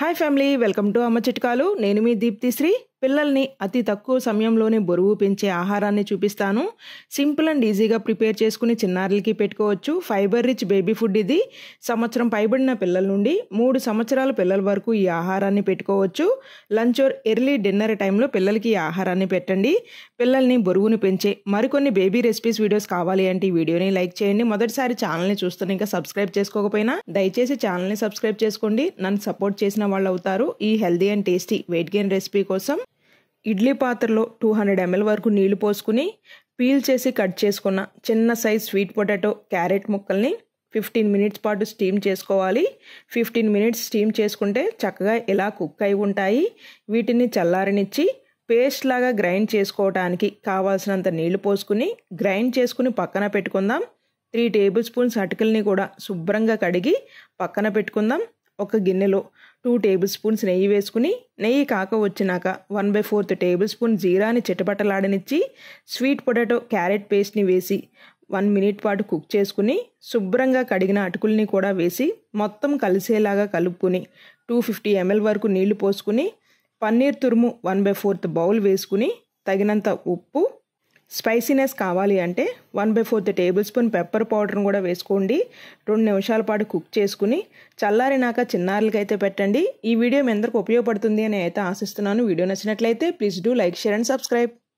hi family welcome to అమ్మ చిట్కాలు నేను మీ దీప్తిశ్రీ పిల్లల్ని అతి తక్కువ సమయంలోనే బరువు పెంచే ఆహారాన్ని చూపిస్తాను సింపుల్ అండ్ ఈజీగా ప్రిపేర్ చేసుకుని చిన్నారులకి పెట్టుకోవచ్చు ఫైబర్ రిచ్ బేబీ ఫుడ్ ఇది సంవత్సరం పైబడిన పిల్లల నుండి మూడు సంవత్సరాల పిల్లల వరకు ఈ ఆహారాన్ని పెట్టుకోవచ్చు లంచ్ ఓర్ ఎర్లీ డిన్నర్ టైంలో పిల్లలకి ఈ ఆహారాన్ని పెట్టండి పిల్లల్ని బరువును పెంచే మరికొన్ని బేబీ రెసిపీస్ వీడియోస్ కావాలి అంటే ఈ వీడియోని లైక్ చేయండి మొదటిసారి ఛానల్ని చూస్తున్న ఇంకా సబ్స్క్రైబ్ చేసుకోకపోయినా దయచేసి ఛానల్ని సబ్స్క్రైబ్ చేసుకోండి నన్ను సపోర్ట్ చేసిన వాళ్ళు అవుతారు ఈ healthy and tasty weight gain recipe కోసం ఇడ్లీ పాత్రలో టూ హండ్రెడ్ ఎంఎల్ వరకు నీళ్లు పోసుకుని పీల్ చేసి కట్ చేసుకున్న చిన్న సైజ్ స్వీట్ పొటాటో క్యారెట్ ముక్కల్ని ఫిఫ్టీన్ మినిట్స్ పాటు స్టీమ్ చేసుకోవాలి ఫిఫ్టీన్ మినిట్స్ స్టీమ్ చేసుకుంటే చక్కగా ఇలా కుక్ అయి ఉంటాయి వీటిని చల్లారనిచ్చి పేస్ట్ లాగా గ్రైండ్ చేసుకోవడానికి కావాల్సినంత నీళ్లు పోసుకుని గ్రైండ్ చేసుకుని పక్కన పెట్టుకుందాం త్రీ టేబుల్ స్పూన్స్ అటుకల్ని కూడా శుభ్రంగా కడిగి పక్కన పెట్టుకుందాం ఒక గిన్నెలో టూ టేబుల్ స్పూన్స్ నెయ్యి వేసుకుని నెయ్యి కాక వచ్చినాక one by fourth tablespoon జీరాని చిటపటలాడనిచ్చి స్వీట్ పొటాటో క్యారెట్ పేస్ట్ని వేసి వన్ మినిట్ పాటు కుక్ చేసుకుని శుభ్రంగా కడిగిన అటుకుల్ని కూడా వేసి మొత్తం కలిసేలాగా కలుపుకుని టూ ఫిఫ్టీ ఎంఎల్ వరకు నీళ్లు పోసుకుని పన్నీర్ తురుము వన్ బై ఫోర్త్ బౌల్ వేసుకుని తగినంత ఉప్పు స్పైసీనెస్ కావాలి అంటే one by fourth tablespoon pepper పౌడర్ను కూడా వేసుకోండి రెండు నిమిషాల పాటు కుక్ చేసుకుని చల్లారినాక చిన్నారులకైతే పెట్టండి ఈ వీడియో మీ అందరికి ఉపయోగపడుతుంది అని అయితే ఆశిస్తున్నాను వీడియో నచ్చినట్లయితే please do like share and subscribe